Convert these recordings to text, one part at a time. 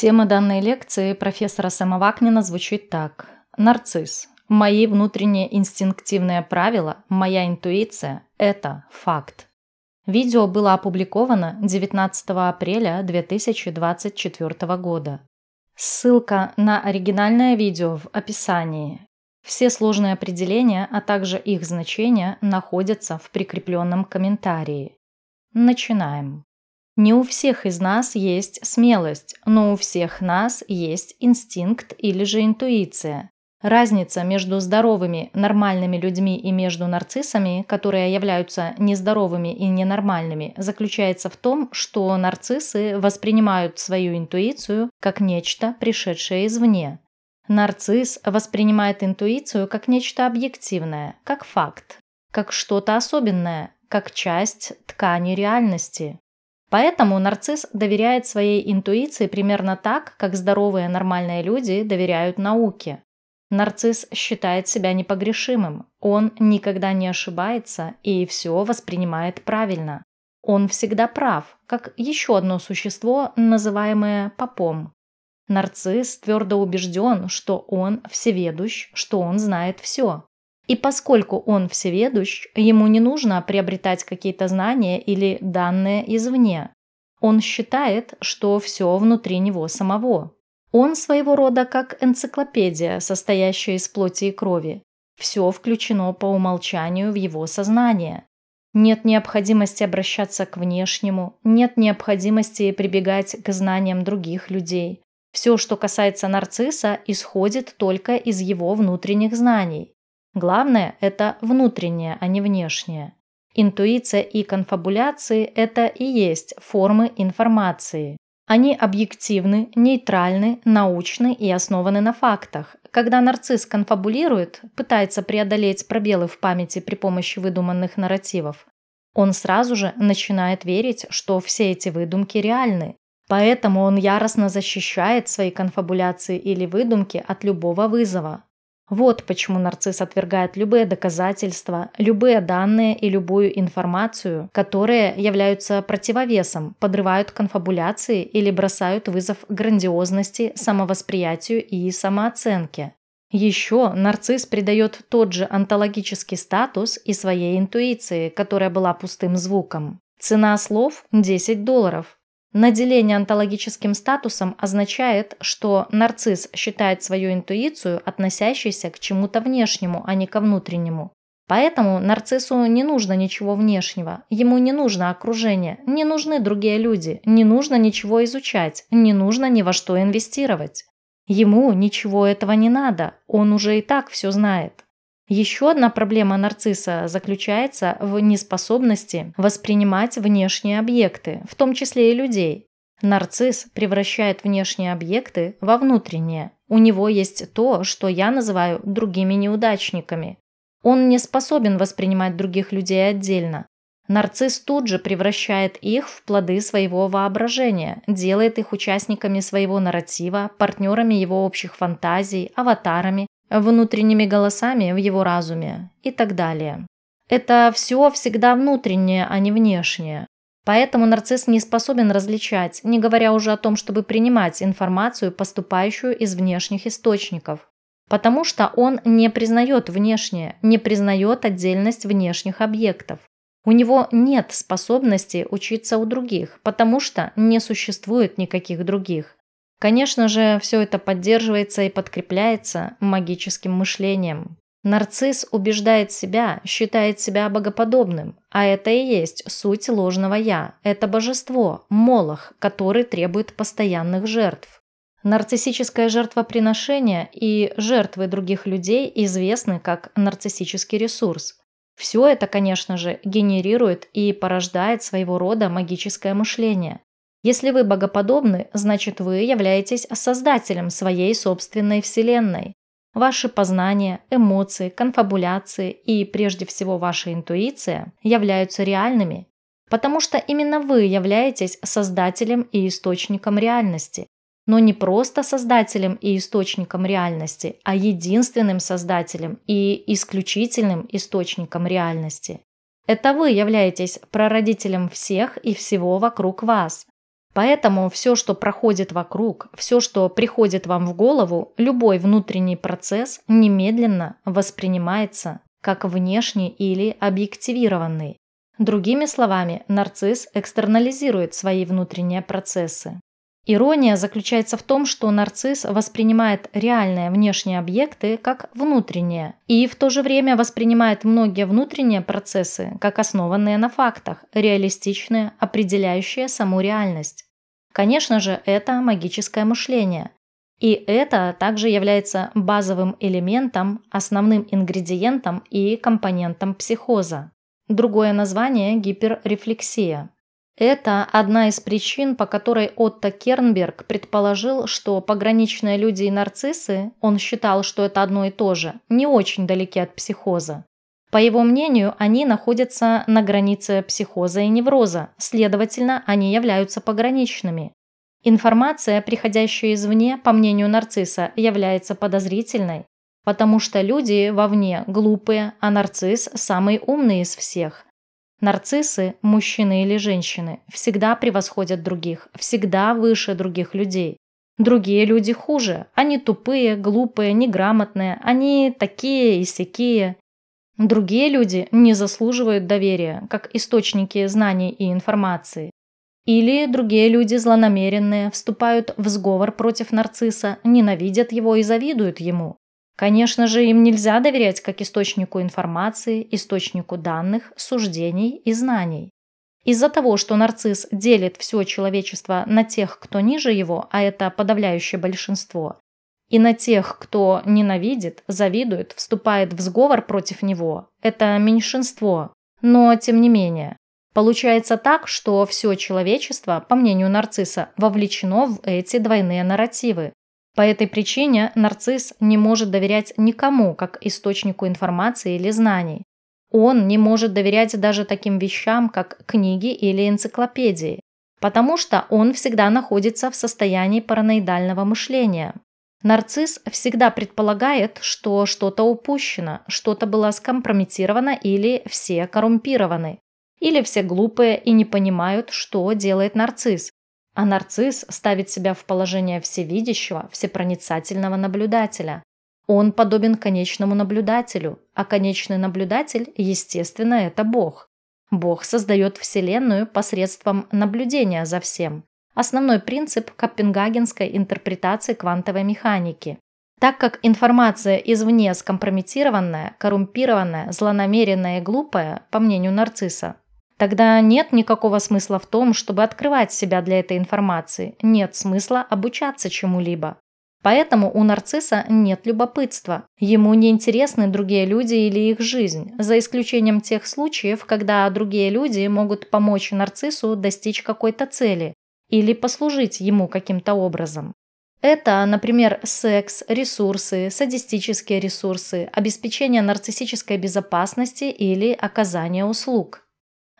Тема данной лекции профессора Самовакнина звучит так. Нарцисс. Мои внутренние инстинктивные правила, моя интуиция – это факт. Видео было опубликовано 19 апреля 2024 года. Ссылка на оригинальное видео в описании. Все сложные определения, а также их значения находятся в прикрепленном комментарии. Начинаем. Не у всех из нас есть смелость, но у всех нас есть инстинкт или же интуиция. Разница между здоровыми, нормальными людьми и между нарциссами, которые являются нездоровыми и ненормальными, заключается в том, что нарциссы воспринимают свою интуицию как нечто, пришедшее извне. Нарцисс воспринимает интуицию как нечто объективное, как факт, как что-то особенное, как часть ткани реальности. Поэтому нарцисс доверяет своей интуиции примерно так, как здоровые нормальные люди доверяют науке. Нарцисс считает себя непогрешимым, он никогда не ошибается и все воспринимает правильно. Он всегда прав, как еще одно существо, называемое попом. Нарцисс твердо убежден, что он всеведущ, что он знает все. И поскольку он всеведущ, ему не нужно приобретать какие-то знания или данные извне. Он считает, что все внутри него самого. Он своего рода как энциклопедия, состоящая из плоти и крови. Все включено по умолчанию в его сознание. Нет необходимости обращаться к внешнему, нет необходимости прибегать к знаниям других людей. Все, что касается нарцисса, исходит только из его внутренних знаний. Главное – это внутреннее, а не внешнее. Интуиция и конфабуляции – это и есть формы информации. Они объективны, нейтральны, научны и основаны на фактах. Когда нарцисс конфабулирует, пытается преодолеть пробелы в памяти при помощи выдуманных нарративов, он сразу же начинает верить, что все эти выдумки реальны. Поэтому он яростно защищает свои конфабуляции или выдумки от любого вызова. Вот почему нарцисс отвергает любые доказательства, любые данные и любую информацию, которые являются противовесом, подрывают конфабуляции или бросают вызов грандиозности, самовосприятию и самооценке. Еще нарцисс придает тот же онтологический статус и своей интуиции, которая была пустым звуком. Цена слов – 10 долларов, Наделение онтологическим статусом означает, что нарцисс считает свою интуицию относящейся к чему-то внешнему, а не ко внутреннему. Поэтому нарциссу не нужно ничего внешнего, ему не нужно окружение, не нужны другие люди, не нужно ничего изучать, не нужно ни во что инвестировать. Ему ничего этого не надо, он уже и так все знает. Еще одна проблема нарцисса заключается в неспособности воспринимать внешние объекты, в том числе и людей. Нарцисс превращает внешние объекты во внутренние. У него есть то, что я называю другими неудачниками. Он не способен воспринимать других людей отдельно. Нарцисс тут же превращает их в плоды своего воображения, делает их участниками своего нарратива, партнерами его общих фантазий, аватарами, внутренними голосами в его разуме и так далее. Это все всегда внутреннее, а не внешнее. Поэтому нарцисс не способен различать, не говоря уже о том, чтобы принимать информацию, поступающую из внешних источников. Потому что он не признает внешнее, не признает отдельность внешних объектов. У него нет способности учиться у других, потому что не существует никаких других. Конечно же, все это поддерживается и подкрепляется магическим мышлением. Нарцисс убеждает себя, считает себя богоподобным, а это и есть суть ложного «я». Это божество, молох, который требует постоянных жертв. Нарциссическое жертвоприношение и жертвы других людей известны как нарциссический ресурс. Все это, конечно же, генерирует и порождает своего рода магическое мышление. Если вы богоподобны, значит вы являетесь создателем своей собственной вселенной. Ваши познания, эмоции, конфабуляции и, прежде всего, ваша интуиция являются реальными, потому что именно вы являетесь создателем и источником реальности. Но не просто создателем и источником реальности, а единственным создателем и исключительным источником реальности. Это вы являетесь прародителем всех и всего вокруг вас, Поэтому все, что проходит вокруг, все, что приходит вам в голову, любой внутренний процесс немедленно воспринимается как внешний или объективированный. Другими словами, нарцисс экстернализирует свои внутренние процессы. Ирония заключается в том, что нарцисс воспринимает реальные внешние объекты как внутренние и в то же время воспринимает многие внутренние процессы как основанные на фактах, реалистичные, определяющие саму реальность. Конечно же, это магическое мышление. И это также является базовым элементом, основным ингредиентом и компонентом психоза. Другое название – гиперрефлексия. Это одна из причин, по которой Отто Кернберг предположил, что пограничные люди и нарциссы, он считал, что это одно и то же, не очень далеки от психоза. По его мнению, они находятся на границе психоза и невроза, следовательно, они являются пограничными. Информация, приходящая извне, по мнению нарцисса, является подозрительной, потому что люди вовне глупые, а нарцисс – самый умный из всех – Нарциссы, мужчины или женщины, всегда превосходят других, всегда выше других людей. Другие люди хуже. Они тупые, глупые, неграмотные, они такие и сякие. Другие люди не заслуживают доверия, как источники знаний и информации. Или другие люди злонамеренные, вступают в сговор против нарцисса, ненавидят его и завидуют ему. Конечно же, им нельзя доверять как источнику информации, источнику данных, суждений и знаний. Из-за того, что нарцисс делит все человечество на тех, кто ниже его, а это подавляющее большинство, и на тех, кто ненавидит, завидует, вступает в сговор против него, это меньшинство. Но тем не менее, получается так, что все человечество, по мнению нарцисса, вовлечено в эти двойные нарративы, по этой причине нарцисс не может доверять никому как источнику информации или знаний. Он не может доверять даже таким вещам, как книги или энциклопедии, потому что он всегда находится в состоянии параноидального мышления. Нарцисс всегда предполагает, что что-то упущено, что-то было скомпрометировано или все коррумпированы, или все глупые и не понимают, что делает нарцисс, а нарцисс ставит себя в положение всевидящего, всепроницательного наблюдателя. Он подобен конечному наблюдателю, а конечный наблюдатель, естественно, это Бог. Бог создает Вселенную посредством наблюдения за всем. Основной принцип копенгагенской интерпретации квантовой механики. Так как информация извне скомпрометированная, коррумпированная, злонамеренная и глупая, по мнению нарцисса, Тогда нет никакого смысла в том, чтобы открывать себя для этой информации, нет смысла обучаться чему-либо. Поэтому у нарцисса нет любопытства. Ему не интересны другие люди или их жизнь, за исключением тех случаев, когда другие люди могут помочь нарциссу достичь какой-то цели или послужить ему каким-то образом. Это, например, секс, ресурсы, садистические ресурсы, обеспечение нарциссической безопасности или оказание услуг.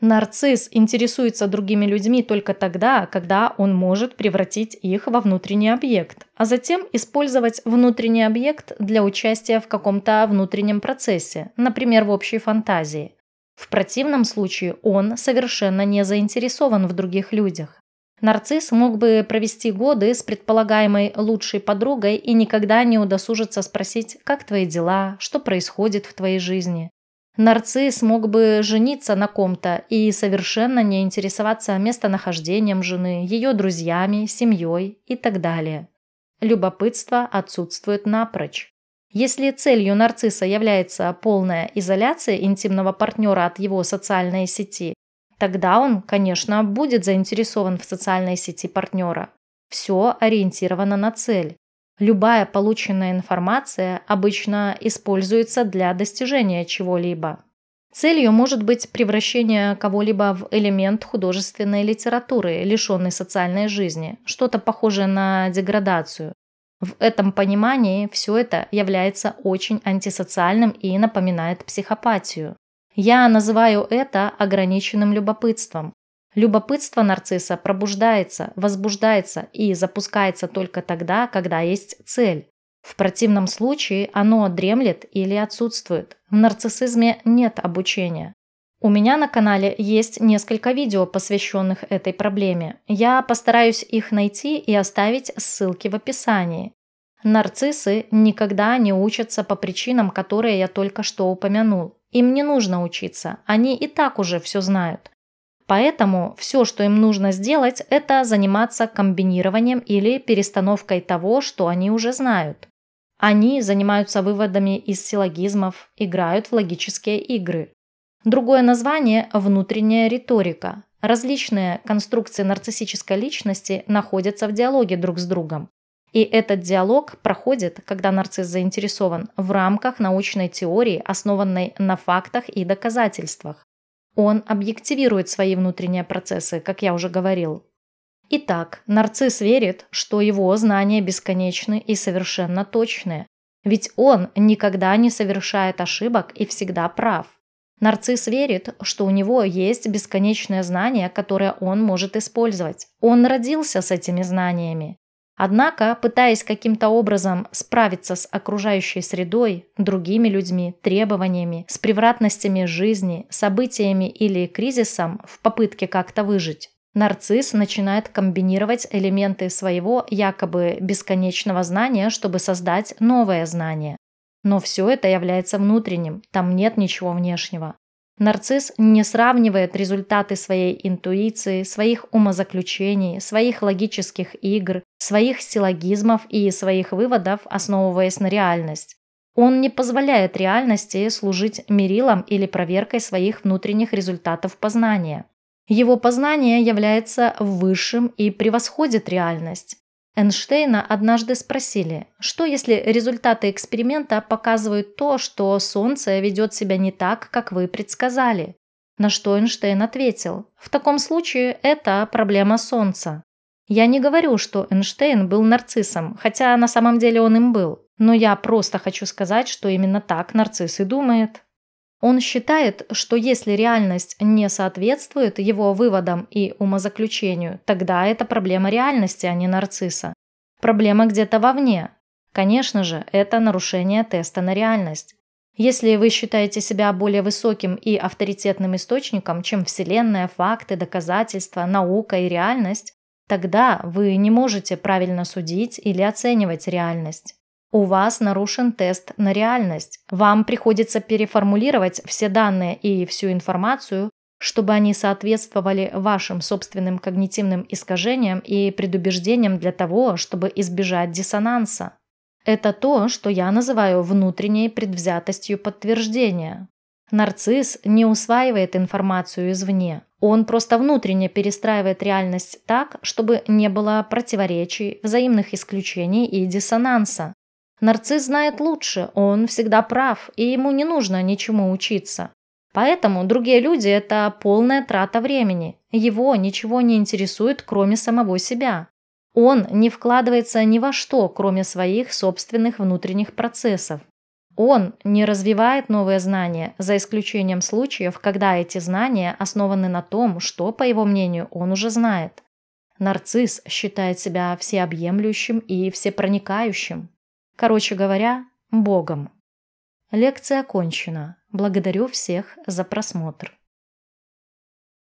Нарцисс интересуется другими людьми только тогда, когда он может превратить их во внутренний объект, а затем использовать внутренний объект для участия в каком-то внутреннем процессе, например, в общей фантазии. В противном случае он совершенно не заинтересован в других людях. Нарцисс мог бы провести годы с предполагаемой лучшей подругой и никогда не удосужится спросить, как твои дела, что происходит в твоей жизни. Нарцисс мог бы жениться на ком-то и совершенно не интересоваться местонахождением жены, ее друзьями, семьей и так далее. Любопытство отсутствует напрочь. Если целью нарцисса является полная изоляция интимного партнера от его социальной сети, тогда он, конечно, будет заинтересован в социальной сети партнера. Все ориентировано на цель. Любая полученная информация обычно используется для достижения чего-либо. Целью может быть превращение кого-либо в элемент художественной литературы, лишенной социальной жизни, что-то похожее на деградацию. В этом понимании все это является очень антисоциальным и напоминает психопатию. Я называю это ограниченным любопытством, Любопытство нарцисса пробуждается, возбуждается и запускается только тогда, когда есть цель. В противном случае оно дремлет или отсутствует. В нарциссизме нет обучения. У меня на канале есть несколько видео, посвященных этой проблеме. Я постараюсь их найти и оставить ссылки в описании. Нарциссы никогда не учатся по причинам, которые я только что упомянул. Им не нужно учиться, они и так уже все знают. Поэтому все, что им нужно сделать, это заниматься комбинированием или перестановкой того, что они уже знают. Они занимаются выводами из силлогизмов, играют в логические игры. Другое название – внутренняя риторика. Различные конструкции нарциссической личности находятся в диалоге друг с другом. И этот диалог проходит, когда нарцисс заинтересован, в рамках научной теории, основанной на фактах и доказательствах. Он объективирует свои внутренние процессы, как я уже говорил. Итак, нарцисс верит, что его знания бесконечны и совершенно точны, ведь он никогда не совершает ошибок и всегда прав. Нарцисс верит, что у него есть бесконечное знание, которое он может использовать. Он родился с этими знаниями. Однако, пытаясь каким-то образом справиться с окружающей средой, другими людьми, требованиями, с превратностями жизни, событиями или кризисом в попытке как-то выжить, нарцисс начинает комбинировать элементы своего якобы бесконечного знания, чтобы создать новое знание. Но все это является внутренним, там нет ничего внешнего. Нарцисс не сравнивает результаты своей интуиции, своих умозаключений, своих логических игр, своих силлогизмов и своих выводов, основываясь на реальность. Он не позволяет реальности служить мерилом или проверкой своих внутренних результатов познания. Его познание является высшим и превосходит реальность. Эйнштейна однажды спросили, что если результаты эксперимента показывают то, что Солнце ведет себя не так, как вы предсказали? На что Эйнштейн ответил, в таком случае это проблема Солнца. Я не говорю, что Эйнштейн был нарциссом, хотя на самом деле он им был, но я просто хочу сказать, что именно так нарцисс и думает. Он считает, что если реальность не соответствует его выводам и умозаключению, тогда это проблема реальности, а не нарцисса. Проблема где-то вовне. Конечно же, это нарушение теста на реальность. Если вы считаете себя более высоким и авторитетным источником, чем Вселенная, факты, доказательства, наука и реальность, тогда вы не можете правильно судить или оценивать реальность. У вас нарушен тест на реальность. Вам приходится переформулировать все данные и всю информацию, чтобы они соответствовали вашим собственным когнитивным искажениям и предубеждениям для того, чтобы избежать диссонанса. Это то, что я называю внутренней предвзятостью подтверждения. Нарцисс не усваивает информацию извне. Он просто внутренне перестраивает реальность так, чтобы не было противоречий, взаимных исключений и диссонанса. Нарцисс знает лучше, он всегда прав, и ему не нужно ничему учиться. Поэтому другие люди – это полная трата времени. Его ничего не интересует, кроме самого себя. Он не вкладывается ни во что, кроме своих собственных внутренних процессов. Он не развивает новые знания, за исключением случаев, когда эти знания основаны на том, что, по его мнению, он уже знает. Нарцисс считает себя всеобъемлющим и всепроникающим. Короче говоря, Богом. Лекция окончена. Благодарю всех за просмотр.